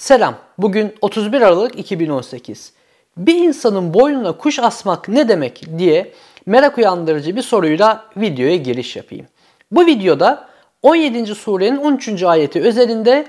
Selam. Bugün 31 Aralık 2018. Bir insanın boynuna kuş asmak ne demek diye merak uyandırıcı bir soruyla videoya giriş yapayım. Bu videoda 17. surenin 13. ayeti özelinde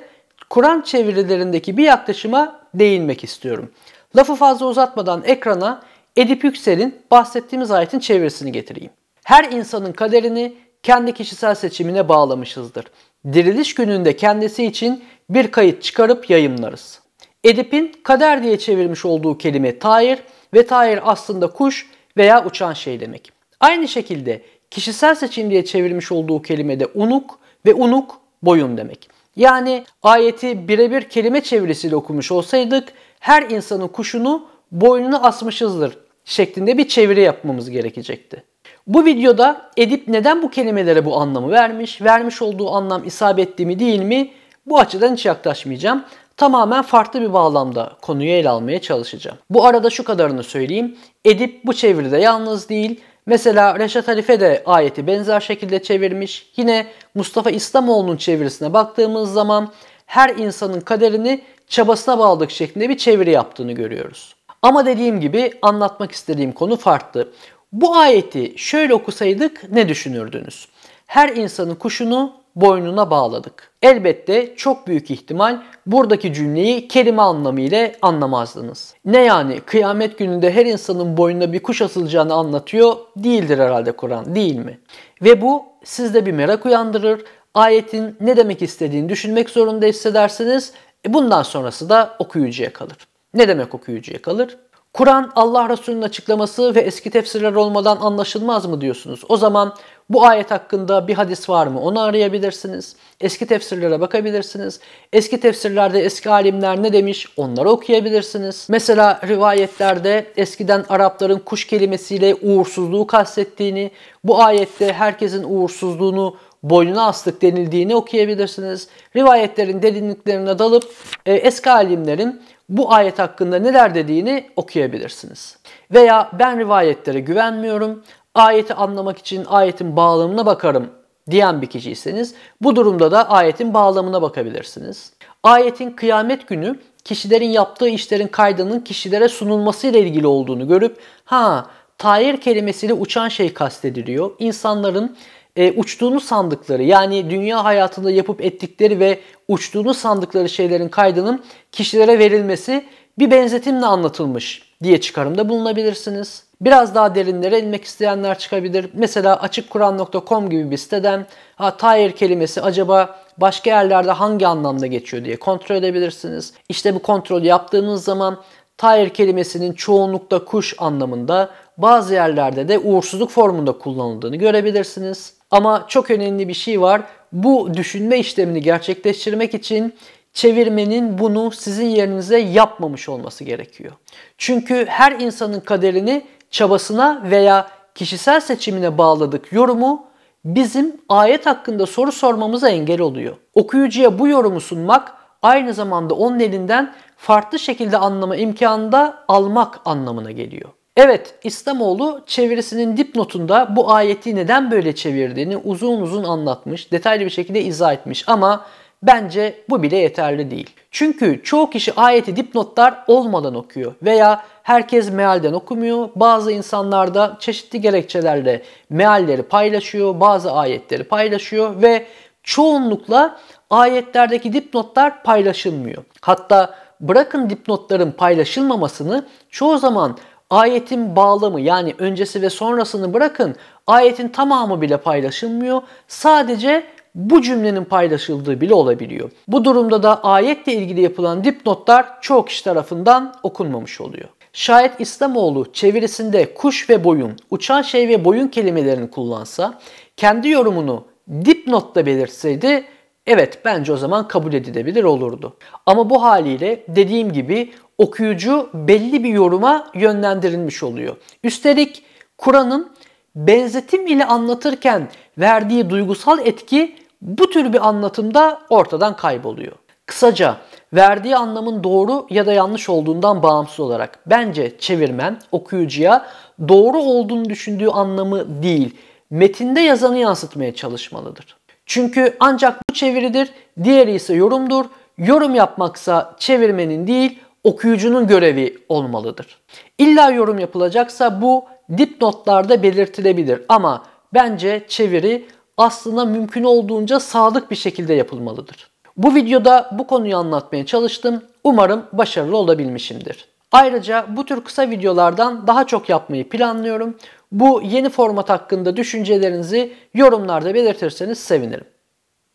Kur'an çevirilerindeki bir yaklaşıma değinmek istiyorum. Lafı fazla uzatmadan ekrana Edip Yüksel'in bahsettiğimiz ayetin çevirisini getireyim. Her insanın kaderini kendi kişisel seçimine bağlamışızdır. Diriliş gününde kendisi için bir kayıt çıkarıp yayımlarız. Edip'in kader diye çevirmiş olduğu kelime tayir ve tayir aslında kuş veya uçan şey demek. Aynı şekilde kişisel seçim diye çevirmiş olduğu kelime de unuk ve unuk boyun demek. Yani ayeti birebir kelime çevirisiyle okumuş olsaydık her insanın kuşunu boynuna asmışızdır şeklinde bir çeviri yapmamız gerekecekti. Bu videoda Edip neden bu kelimelere bu anlamı vermiş, vermiş olduğu anlam isabetli mi değil mi bu açıdan hiç yaklaşmayacağım. Tamamen farklı bir bağlamda konuyu ele almaya çalışacağım. Bu arada şu kadarını söyleyeyim. Edip bu çeviride yalnız değil. Mesela Reşat Halife de ayeti benzer şekilde çevirmiş. Yine Mustafa İslamoğlu'nun çevirisine baktığımız zaman her insanın kaderini çabasına bağladık şeklinde bir çeviri yaptığını görüyoruz. Ama dediğim gibi anlatmak istediğim konu farklı. Bu ayeti şöyle okusaydık ne düşünürdünüz? Her insanın kuşunu boynuna bağladık. Elbette çok büyük ihtimal buradaki cümleyi kelime anlamı ile anlamazdınız. Ne yani kıyamet gününde her insanın boynuna bir kuş asılacağını anlatıyor değildir herhalde Kur'an değil mi? Ve bu sizde bir merak uyandırır. Ayetin ne demek istediğini düşünmek zorunda hissedersiniz. E, bundan sonrası da okuyucuya kalır. Ne demek okuyucuya kalır? Kur'an Allah Resulü'nün açıklaması ve eski tefsirler olmadan anlaşılmaz mı diyorsunuz? O zaman bu ayet hakkında bir hadis var mı? Onu arayabilirsiniz. Eski tefsirlere bakabilirsiniz. Eski tefsirlerde eski alimler ne demiş? Onları okuyabilirsiniz. Mesela rivayetlerde eskiden Arapların kuş kelimesiyle uğursuzluğu kastettiğini, bu ayette herkesin uğursuzluğunu boynuna astık denildiğini okuyabilirsiniz. Rivayetlerin derinliklerine dalıp e, eski alimlerin bu ayet hakkında neler dediğini okuyabilirsiniz. Veya ben rivayetlere güvenmiyorum, ayeti anlamak için ayetin bağlamına bakarım diyen bir kişiyseniz bu durumda da ayetin bağlamına bakabilirsiniz. Ayetin kıyamet günü kişilerin yaptığı işlerin kaydının kişilere sunulmasıyla ilgili olduğunu görüp ha tayir kelimesiyle uçan şey kastediliyor. İnsanların e, uçtuğunu sandıkları yani dünya hayatında yapıp ettikleri ve uçtuğunu sandıkları şeylerin kaydının kişilere verilmesi bir benzetimle anlatılmış diye çıkarımda bulunabilirsiniz. Biraz daha derinlere inmek isteyenler çıkabilir. Mesela açıkkuran.com gibi bir siteden ha, tayir kelimesi acaba başka yerlerde hangi anlamda geçiyor diye kontrol edebilirsiniz. İşte bu kontrol yaptığınız zaman tayir kelimesinin çoğunlukta kuş anlamında bazı yerlerde de uğursuzluk formunda kullanıldığını görebilirsiniz. Ama çok önemli bir şey var. Bu düşünme işlemini gerçekleştirmek için çevirmenin bunu sizin yerinize yapmamış olması gerekiyor. Çünkü her insanın kaderini çabasına veya kişisel seçimine bağladık yorumu bizim ayet hakkında soru sormamıza engel oluyor. Okuyucuya bu yorumu sunmak aynı zamanda onun elinden farklı şekilde anlama imkanı da almak anlamına geliyor. Evet, İslamoğlu çevirisinin dipnotunda bu ayeti neden böyle çevirdiğini uzun uzun anlatmış, detaylı bir şekilde izah etmiş ama bence bu bile yeterli değil. Çünkü çoğu kişi ayeti dipnotlar olmadan okuyor veya herkes mealden okumuyor. Bazı insanlar da çeşitli gerekçelerle mealleri paylaşıyor, bazı ayetleri paylaşıyor ve çoğunlukla ayetlerdeki dipnotlar paylaşılmıyor. Hatta bırakın dipnotların paylaşılmamasını çoğu zaman Ayetin bağlamı yani öncesi ve sonrasını bırakın ayetin tamamı bile paylaşılmıyor. Sadece bu cümlenin paylaşıldığı bile olabiliyor. Bu durumda da ayetle ilgili yapılan dipnotlar çoğu kişi tarafından okunmamış oluyor. Şayet İslamoğlu çevirisinde kuş ve boyun, uçan şey ve boyun kelimelerini kullansa, kendi yorumunu dipnotta belirtseydi Evet bence o zaman kabul edilebilir olurdu. Ama bu haliyle dediğim gibi okuyucu belli bir yoruma yönlendirilmiş oluyor. Üstelik Kur'an'ın benzetim ile anlatırken verdiği duygusal etki bu tür bir anlatımda ortadan kayboluyor. Kısaca verdiği anlamın doğru ya da yanlış olduğundan bağımsız olarak bence çevirmen okuyucuya doğru olduğunu düşündüğü anlamı değil, metinde yazanı yansıtmaya çalışmalıdır. Çünkü ancak bu çeviridir, diğeri ise yorumdur. Yorum yapmaksa çevirmenin değil, okuyucunun görevi olmalıdır. İlla yorum yapılacaksa bu dipnotlarda belirtilebilir ama bence çeviri aslında mümkün olduğunca sadık bir şekilde yapılmalıdır. Bu videoda bu konuyu anlatmaya çalıştım. Umarım başarılı olabilmişimdir. Ayrıca bu tür kısa videolardan daha çok yapmayı planlıyorum. Bu yeni format hakkında düşüncelerinizi yorumlarda belirtirseniz sevinirim.